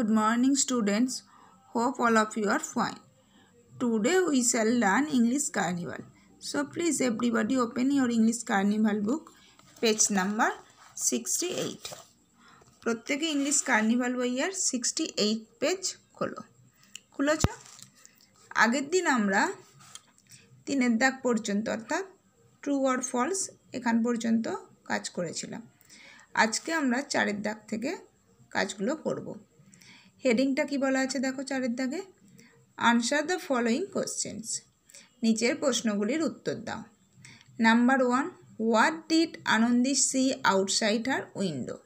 Good morning students. Hope all of you are fine. Today we shall learn English Carnival. So please everybody open your English Carnival book page number 68. প্রত্যেকে English carnival বইয়ের sixty eight page খোলো খুলেছ আগের দিন আমরা তিনের দাগ পর্যন্ত অর্থাৎ ট্রু অর ফলস এখান পর্যন্ত কাজ করেছিলাম আজকে আমরা চারের দাগ থেকে কাজগুলো করবো হেডিংটা কি বলা আছে দেখো চারের দাগে আনসার দ্য ফলোয়িং কোশ্চেন্স নিচের প্রশ্নগুলির উত্তর দাও number one what did Anandi see outside her window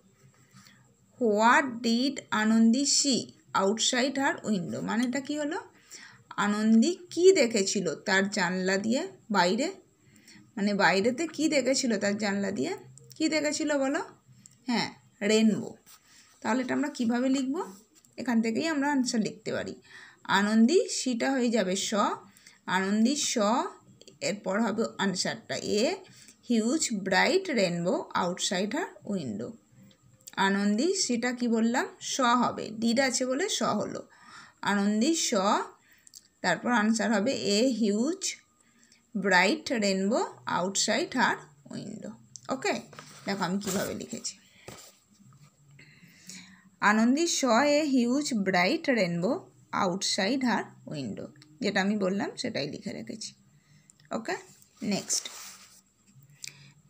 what did Anandi see outside her window মানেটা কি হলো আনন্দি কি দেখেছিল তার জানলা দিয়ে বাইরে মানে বাইরেতে কি দেখেছিল তার জানলা দিয়ে কি দেখেছিল বলো হ্যাঁ রেনবো তাহলে এটা আমরা কীভাবে লিখবো এখান থেকেই আমরা আনসার লিখতে পারি আনন্দী সিটা হয়ে যাবে স আনন্দী স এরপর হবে আনসারটা a huge bright rainbow outside her window Anandi সেটা কি বললাম স হবে ডিড আছে বলে স হলো আনন্দী স তারপর আনসার হবে a huge bright rainbow outside her window okay দেখো আমি কীভাবে লিখেছি Anandi saw a huge bright rainbow outside her window যেটা আমি বললাম সেটাই লিখে রেখেছি okay next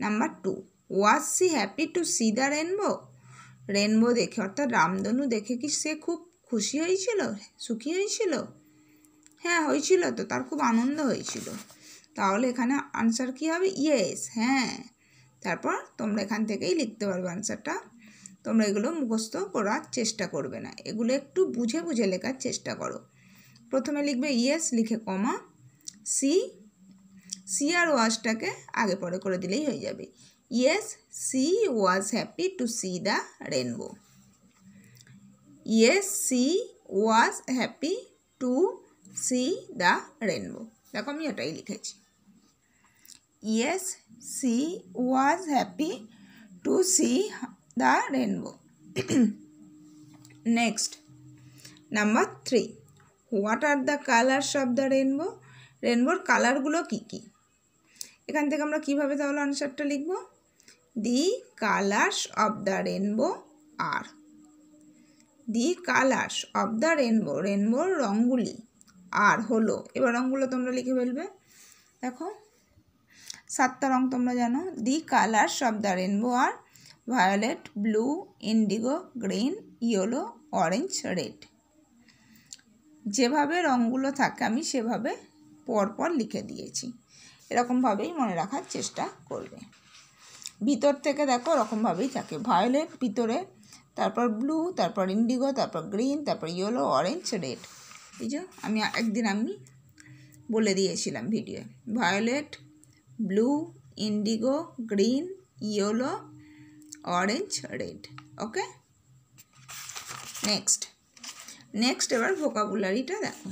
number two was she happy to see the rainbow rainbow দেখে অর্থাৎ রামধনু দেখে কি সে খুব খুশি হয়েছিল সুখী হয়েছিল হ্যাঁ হয়েছিল তো তার খুব আনন্দ হয়েছিল তাহলে এখানে আনসার কি হবে ইয়েস হ্যাঁ তারপর তোমরা এখান থেকেই লিখতে পারবে আনসারটা তোমরা এগুলো মুখস্থ করার চেষ্টা করবে না এগুলো একটু বুঝে বুঝে লেখার চেষ্টা করো প্রথমে লিখবে ইয়েস লিখে কমা সি সি আর ওয়াজটাকে আগে পরে করে দিলেই হয়ে যাবে yes she was happy to see the rainbow yes she was happy to see the rainbow দেখো আমি ওটাই লিখেছি yes she was happy to see the rainbow. Next, number 3. What are the colors of the rainbow? রেনবোর কালারগুলো কী কী এখান থেকে আমরা কীভাবে তাহলে আনসারটা লিখব the colours of the rainbow আর the colours of the rainbow রেনবোর রঙগুলি আর হলো এবার রঙগুলো তোমরা লিখে ফেলবে দেখো সাতটা রঙ তোমরা জানো the colours of the rainbow are violet blue indigo green yellow orange red যেভাবে রঙগুলো থাকে আমি সেভাবে পরপর লিখে দিয়েছি এরকমভাবেই মনে রাখার চেষ্টা করবে ভিতর থেকে দেখো ওরকমভাবেই থাকে ভায়োলেট ভিতরে তারপর ব্লু তারপর ইন্ডিগো তারপর গ্রিন তারপর ইয়েলো অরেঞ্জ রেড এই যে আমি একদিন আমি বলে দিয়েছিলাম video violet blue indigo green yellow orange red okay next next এবার ভোকাবুলারিটা দেখো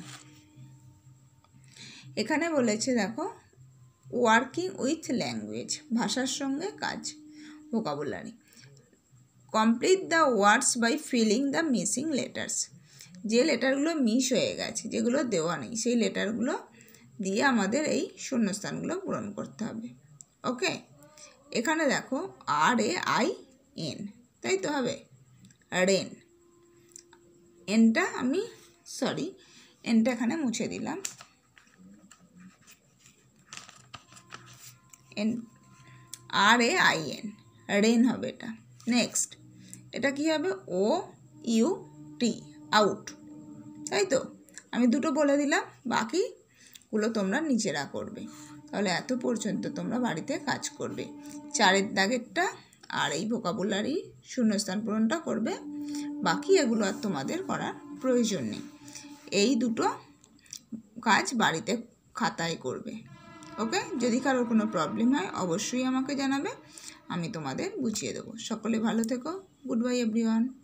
এখানে বলেছে দেখো ওয়ার্কিং উইথ ল্যাঙ্গুয়েজ ভাষার সঙ্গে কাজ vocabulary complete the words by filling the missing letters যে লেটারগুলো মিস হয়ে গেছে যেগুলো দেওয়া নেই সেই লেটারগুলো দিয়ে আমাদের এই শূন্যস্থানগুলো পূরণ করতে হবে ওকে এখানে দেখো আর এ আই এন তাই তো হবে রেন এনটা আমি সরি এনটা এখানে মুছে দিলাম N R A I N rain হবে এটা নেক্সট এটা কি হবে ও ইউ টি আউট তাই তো আমি দুটো বলে দিলাম বাকিগুলো তোমরা নিজেরা করবে তাহলে এত পর্যন্ত তোমরা বাড়িতে কাজ করবে চারের দাগেরটা আর এই ভোকাবুলারি শূন্যস্থান পূরণটা করবে বাকি এগুলো আর তোমাদের করার প্রয়োজন নেই এই দুটো কাজ বাড়িতে খাতায় করবে ওকে যদি কারোর কোনো প্রবলেম হয় অবশ্যই আমাকে জানাবে আমি তোমাদের বুঝিয়ে দেবো সকলে ভালো থেকো গুড বাই এভরিওয়ান